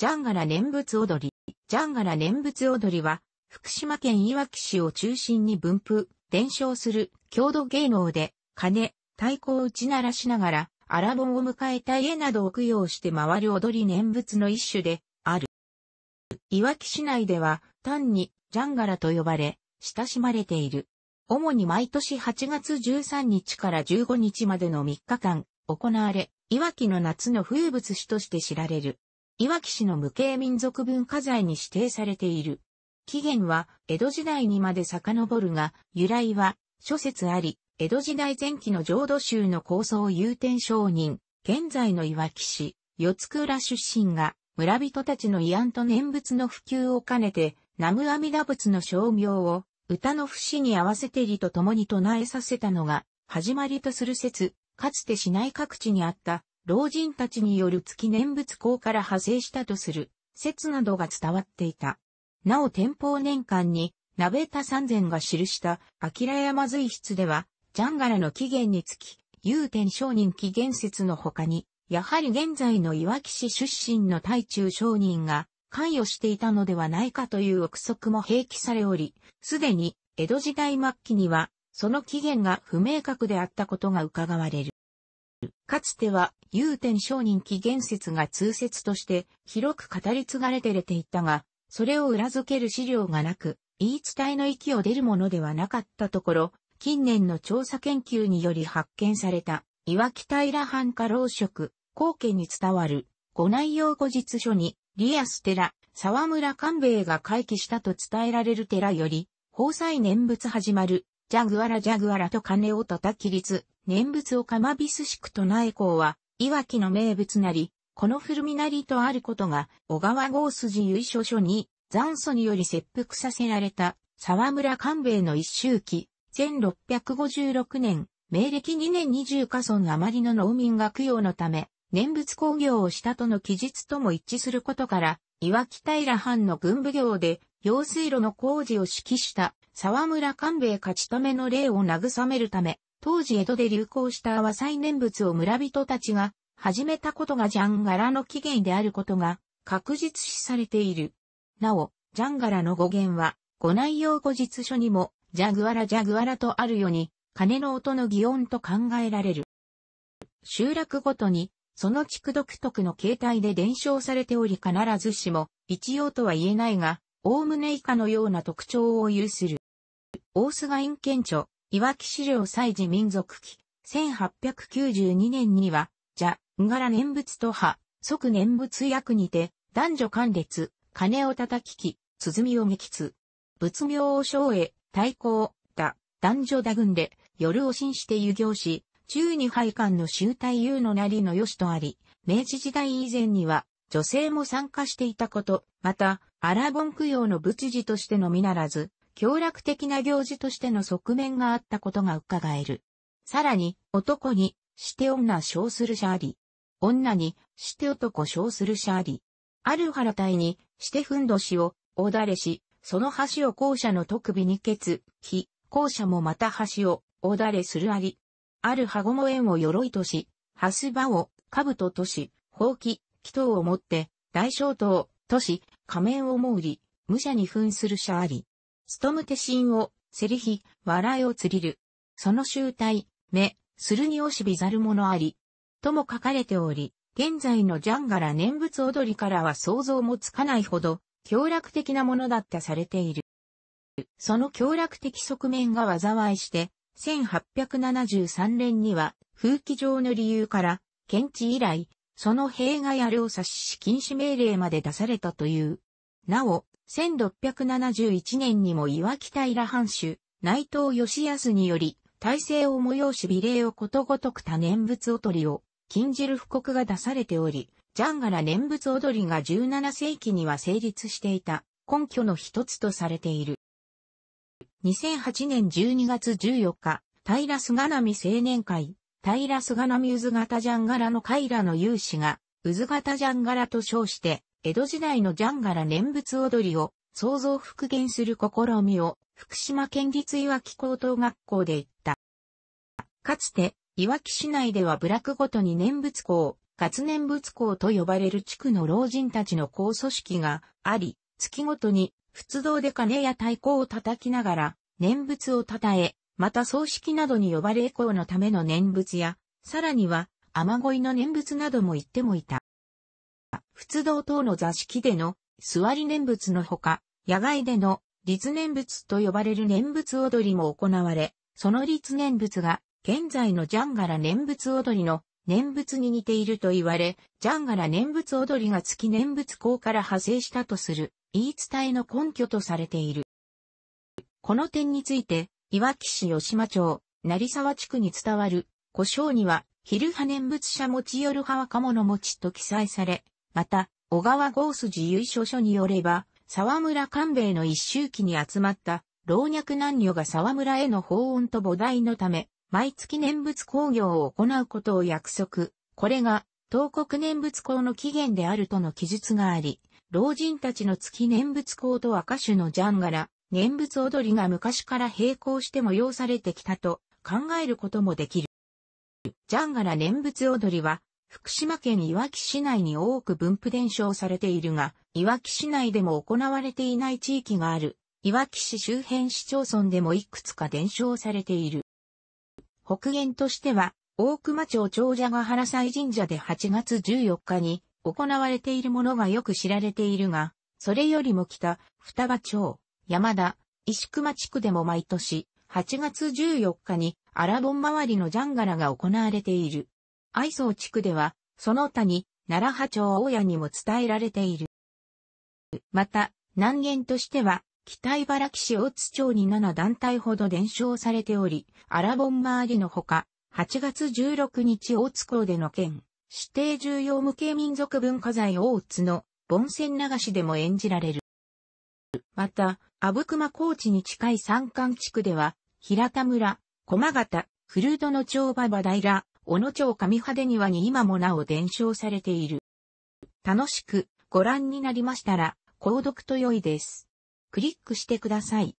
ジャンガラ念仏踊り。ジャンガラ念仏踊りは、福島県いわき市を中心に分布、伝承する郷土芸能で、鐘、太鼓を打ち鳴らしながら、アラボンを迎えた家などを供養して回る踊り念仏の一種である。いわき市内では、単にジャンガラと呼ばれ、親しまれている。主に毎年8月13日から15日までの3日間、行われ、いわきの夏の風物詩として知られる。いわき市の無形民族文化財に指定されている。起源は江戸時代にまで遡るが、由来は諸説あり、江戸時代前期の浄土宗の構想有天商人、現在のいわき市、四つ倉出身が、村人たちの慰安と念仏の普及を兼ねて、南無阿弥陀仏の商業を、歌の節に合わせて理と共に唱えさせたのが、始まりとする説、かつて市内各地にあった老人たちによる月念仏講から派生したとする説などが伝わっていた。なお天保年間に、鍋田三善が記した、明山随筆では、ジャンガラの起源につき、祐天商人起源説の他に、やはり現在のいわき市出身の大中商人が、関与していたのではないかという憶測も併記されおり、すでに江戸時代末期には、その起源が不明確であったことが伺われる。かつては、有天上人紀言説が通説として広く語り継がれてれていたが、それを裏付ける資料がなく、言い伝えの息を出るものではなかったところ、近年の調査研究により発見された、岩木平藩家老職、後家に伝わる、ご内容後日書に、リアス寺、沢村官兵衛が回帰したと伝えられる寺より、法祭念仏始まる、ジャグアラジャグアラと鐘を叩き立、念仏を釜びすしくとなえ校は、いわきの名物なり、この古みなりとあることが、小川郷筋由緒書に、残祖により切腹させられた、沢村官兵衛の一周期、1656年、明暦2年20家村余りの農民が供養のため、念仏工業をしたとの記述とも一致することから、岩木平藩の軍部業で、用水路の工事を指揮した、沢村官兵衛勝ち止めの霊を慰めるため、当時江戸で流行した和祭念仏を村人たちが始めたことがジャンガラの起源であることが確実視されている。なお、ジャンガラの語源は、ご内容語実書にも、ジャグワラジャグワラとあるように、鐘の音の擬音と考えられる。集落ごとに、その地区独特の形態で伝承されており必ずしも、一様とは言えないが、おおむね以下のような特徴を有する。大須賀院県庁、いわき資料祭事民族記、1892年には、じんがら念仏と派、即念仏役にて、男女間列、鐘を叩きき、鼓を撃つ。仏名を生へ、対抗、だ、男女打群で、夜を信して遊行し、中二廃官の集大優のなりの良しとあり、明治時代以前には、女性も参加していたこと、また、アラボン供養の仏事としてのみならず、協楽的な行事としての側面があったことが伺える。さらに、男に、して女称する者あり。女に、して男称する者あり。ある原隊に、してふんどしを、おだれし、その橋を校舎の特備にけつ、非、校舎もまた橋を、おだれするあり。ある羽も縁を鎧とし、はすばを、兜とし、ほうき、祈祷をもって、大小刀、とし、仮面をもうり、武者に扮する者あり。ストムテシンを、セリヒ、笑いを釣りる。その集体、目、するにおしびざるものあり。とも書かれており、現在のジャンガラ念仏踊りからは想像もつかないほど、強楽的なものだったされている。その強楽的側面が災いして、1873年には、風紀上の理由から、検知以来、その弊害あるを察し禁止命令まで出されたという。なお、1671年にも岩木平藩主、内藤義康により、体制を催し美礼をことごとく多念仏踊りを禁じる布告が出されており、ジャンガラ念仏踊りが17世紀には成立していた根拠の一つとされている。2008年12月14日、平菅波青年会、平菅波渦型ジャンガラのカイラの有志が、渦型ジャンガラと称して、江戸時代のジャンガラ念仏踊りを創造復元する試みを福島県立いわき高等学校で行った。かつて、いわき市内では部落ごとに念仏校、活念仏校と呼ばれる地区の老人たちの校組織があり、月ごとに仏道で鐘や太鼓を叩きながら念仏を称え、また葬式などに呼ばれ校のための念仏や、さらには雨乞いの念仏なども言ってもいた。仏道等の座敷での座り念仏のほか、野外での立念仏と呼ばれる念仏踊りも行われ、その立念仏が現在のジャンガラ念仏踊りの念仏に似ていると言われ、ジャンガラ念仏踊りが月念仏校から派生したとする言い伝えの根拠とされている。この点について、いわき市吉間町、成沢地区に伝わる、古障には、昼派念仏者持ち夜派若者持ちと記載され、また、小川ゴース自由書書によれば、沢村官兵衛の一周期に集まった老若男女が沢村への訪問と母題のため、毎月念仏工業を行うことを約束。これが、東国念仏工の起源であるとの記述があり、老人たちの月念仏工と和歌手のジャンガラ、念仏踊りが昔から並行して催されてきたと考えることもできる。ジャンガラ念仏踊りは、福島県いわき市内に多く分布伝承されているが、いわき市内でも行われていない地域がある、いわき市周辺市町村でもいくつか伝承されている。北限としては、大熊町長者ヶ原祭神社で8月14日に行われているものがよく知られているが、それよりも北、双葉町、山田、石熊地区でも毎年、8月14日にアラボン周りのジャンガラが行われている。愛荘地区では、その他に、奈良波町大谷にも伝えられている。また、南限としては、北茨城市大津町に7団体ほど伝承されており、アラボンのほか、8月16日大津港での県、指定重要無形民族文化財大津の盆船流しでも演じられる。また、阿武隈高地に近い山間地区では、平田村、駒形、古の町馬場平、小野町上派手庭に今もなお伝承されている。楽しくご覧になりましたら、購読と良いです。クリックしてください。